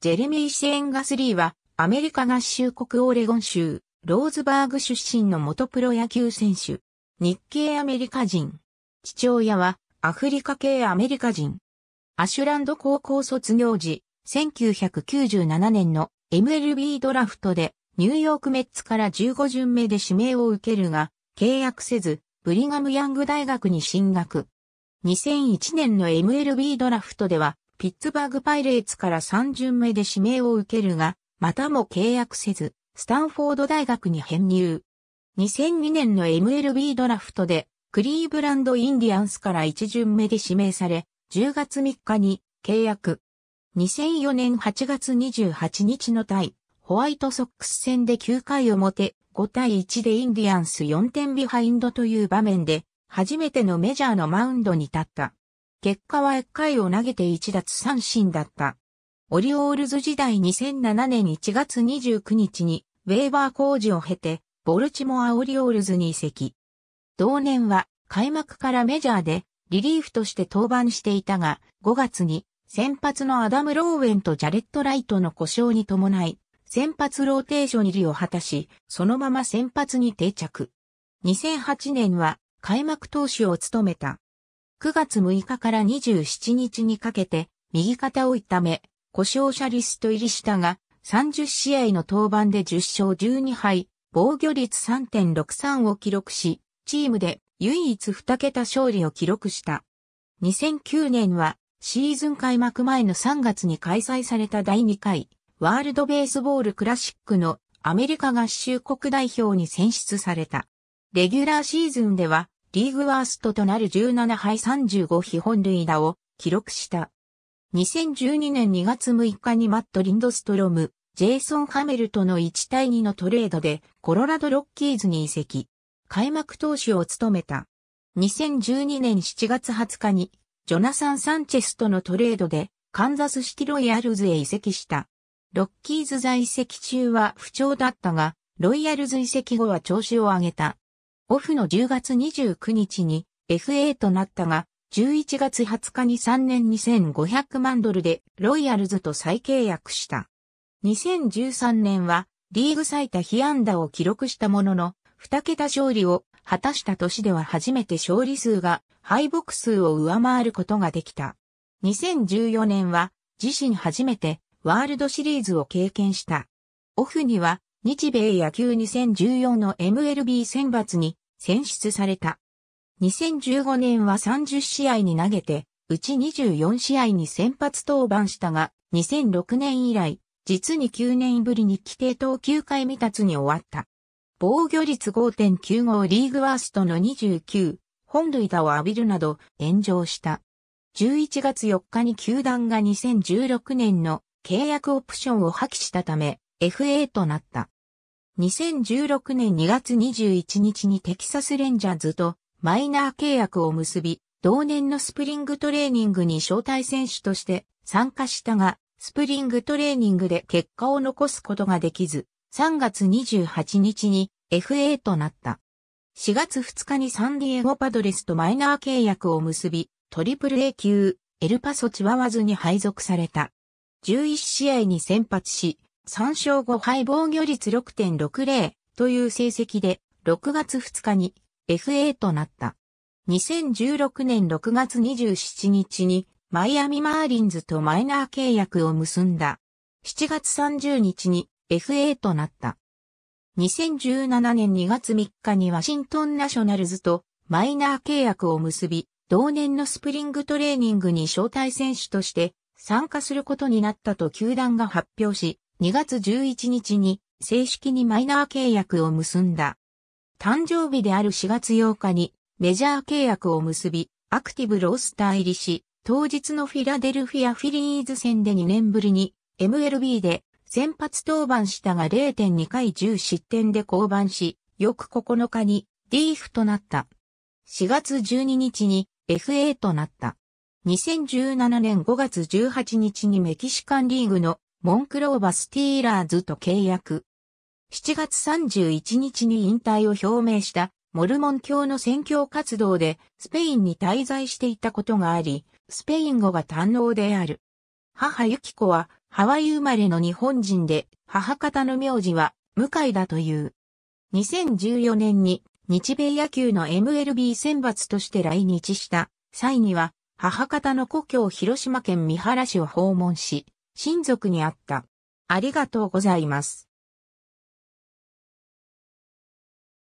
ジェレミー・シェーン・ガスリーは、アメリカ合衆国オレゴン州、ローズバーグ出身の元プロ野球選手。日系アメリカ人。父親は、アフリカ系アメリカ人。アシュランド高校卒業時、1997年の MLB ドラフトで、ニューヨークメッツから15巡目で指名を受けるが、契約せず、ブリガム・ヤング大学に進学。2001年の MLB ドラフトでは、ピッツバーグパイレーツから3巡目で指名を受けるが、またも契約せず、スタンフォード大学に編入。2002年の MLB ドラフトで、クリーブランドインディアンスから1巡目で指名され、10月3日に契約。2004年8月28日の対、ホワイトソックス戦で9回表、5対1でインディアンス4点ビハインドという場面で、初めてのメジャーのマウンドに立った。結果は1回を投げて1奪三振だった。オリオールズ時代2007年1月29日に、ウェーバー工事を経て、ボルチモア・オリオールズに移籍。同年は、開幕からメジャーで、リリーフとして登板していたが、5月に、先発のアダム・ローウェンとジャレット・ライトの故障に伴い、先発ローテーション入りを果たし、そのまま先発に定着。2008年は開幕投手を務めた。9月6日から27日にかけて、右肩を痛め、故障者リスト入りしたが、30試合の登板で10勝12敗、防御率3.63を記録し、チームで唯一2桁勝利を記録した。2009年はシーズン開幕前の3月に開催された第2回ワールドベースボールクラシックのアメリカ合衆国代表に選出された。レギュラーシーズンではリーグワーストとなる17敗35被本塁打を記録した。2012年2月6日にマット・リンドストロム、ジェイソン・ハメルとの1対2のトレードでコロラド・ロッキーズに移籍。開幕投手を務めた。2012年7月20日にジョナサン・サンチェスとのトレードでカンザスシティロイヤルズへ移籍した。ロッキーズ在籍中は不調だったが、ロイヤルズ移籍後は調子を上げた。オフの10月29日に FA となったが、11月20日に3年2500万ドルでロイヤルズと再契約した。2013年はリーグ最多被安打を記録したものの、2桁勝利を果たした年では初めて勝利数が敗北数を上回ることができた。2014年は自身初めてワールドシリーズを経験した。オフには日米野球2014の MLB 選抜に選出された。2015年は30試合に投げて、うち24試合に先発登板したが、2006年以来、実に9年ぶりに規定投球回未達に終わった。防御率5.95リーグワーストの29、本塁打を浴びるなど炎上した。11月4日に球団が2016年の契約オプションを破棄したため、FA となった。2016年2月21日にテキサスレンジャーズとマイナー契約を結び、同年のスプリングトレーニングに招待選手として参加したが、スプリングトレーニングで結果を残すことができず、3月28日に FA となった。4月2日にサンディエゴパドレスとマイナー契約を結び、トリプル A 級、エルパソチワワズに配属された。11試合に先発し、3勝5敗防御率6.60という成績で、6月2日に FA となった。2016年6月27日にマイアミマーリンズとマイナー契約を結んだ。7月30日に FA となった。2017年2月3日にワシントンナショナルズとマイナー契約を結び、同年のスプリングトレーニングに招待選手として参加することになったと球団が発表し、2月11日に正式にマイナー契約を結んだ。誕生日である4月8日にメジャー契約を結び、アクティブロースター入りし、当日のフィラデルフィアフィリーズ戦で2年ぶりに MLB で先発登板したが0.2回10失点で降板し、翌9日にィーフとなった。4月12日に FA となった。2017年5月18日にメキシカンリーグのモンクローバスティーラーズと契約。7月31日に引退を表明したモルモン教の宣教活動でスペインに滞在していたことがあり、スペイン語が堪能である。母ユキコはハワイ生まれの日本人で、母方の名字は向井だという。2014年に日米野球の MLB 選抜として来日した際には母方の故郷広島県三原市を訪問し、親族にあった。ありがとうございます。